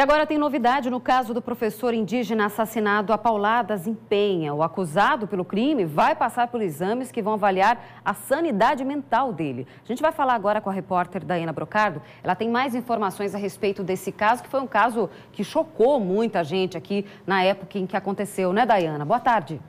E agora tem novidade no caso do professor indígena assassinado a pauladas em Penha. O acusado pelo crime vai passar por exames que vão avaliar a sanidade mental dele. A gente vai falar agora com a repórter Daiana Brocardo. Ela tem mais informações a respeito desse caso, que foi um caso que chocou muita gente aqui na época em que aconteceu, né, Daiana? Boa tarde.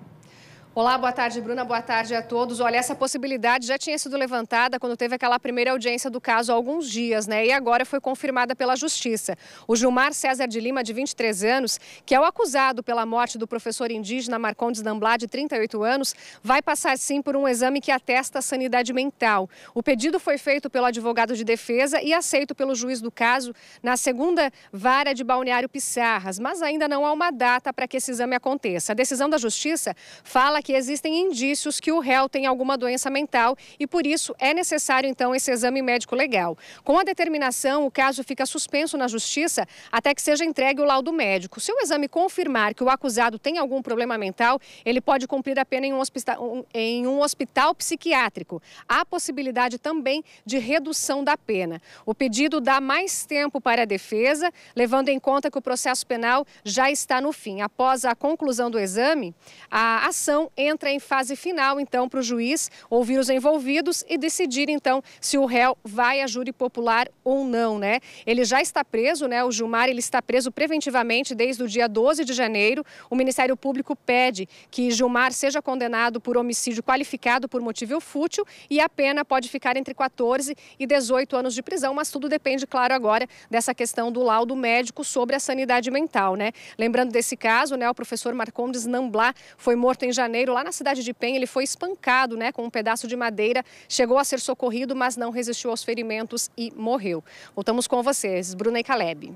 Olá, boa tarde, Bruna. Boa tarde a todos. Olha, essa possibilidade já tinha sido levantada quando teve aquela primeira audiência do caso há alguns dias, né? E agora foi confirmada pela Justiça. O Gilmar César de Lima, de 23 anos, que é o acusado pela morte do professor indígena Marcondes Damblá, de 38 anos, vai passar sim por um exame que atesta a sanidade mental. O pedido foi feito pelo advogado de defesa e aceito pelo juiz do caso na segunda vara de Balneário Pissarras, mas ainda não há uma data para que esse exame aconteça. A decisão da Justiça fala que existem indícios que o réu tem alguma doença mental e por isso é necessário então esse exame médico legal. Com a determinação, o caso fica suspenso na justiça até que seja entregue o laudo médico. Se o exame confirmar que o acusado tem algum problema mental, ele pode cumprir a pena em um hospital, em um hospital psiquiátrico. Há possibilidade também de redução da pena. O pedido dá mais tempo para a defesa, levando em conta que o processo penal já está no fim. Após a conclusão do exame, a ação entra em fase final, então, para o juiz ouvir os envolvidos e decidir, então, se o réu vai a júri popular ou não, né? Ele já está preso, né? O Gilmar, ele está preso preventivamente desde o dia 12 de janeiro. O Ministério Público pede que Gilmar seja condenado por homicídio qualificado por motivo fútil e a pena pode ficar entre 14 e 18 anos de prisão, mas tudo depende, claro, agora dessa questão do laudo médico sobre a sanidade mental, né? Lembrando desse caso, né? O professor Marcondes Namblá foi morto em janeiro Janeiro, lá na cidade de Penha, ele foi espancado né, com um pedaço de madeira, chegou a ser socorrido, mas não resistiu aos ferimentos e morreu. Voltamos com vocês, Bruna e Caleb.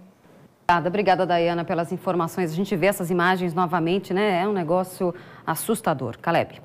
Obrigada, obrigada, Dayana, pelas informações. A gente vê essas imagens novamente, né? É um negócio assustador. Caleb.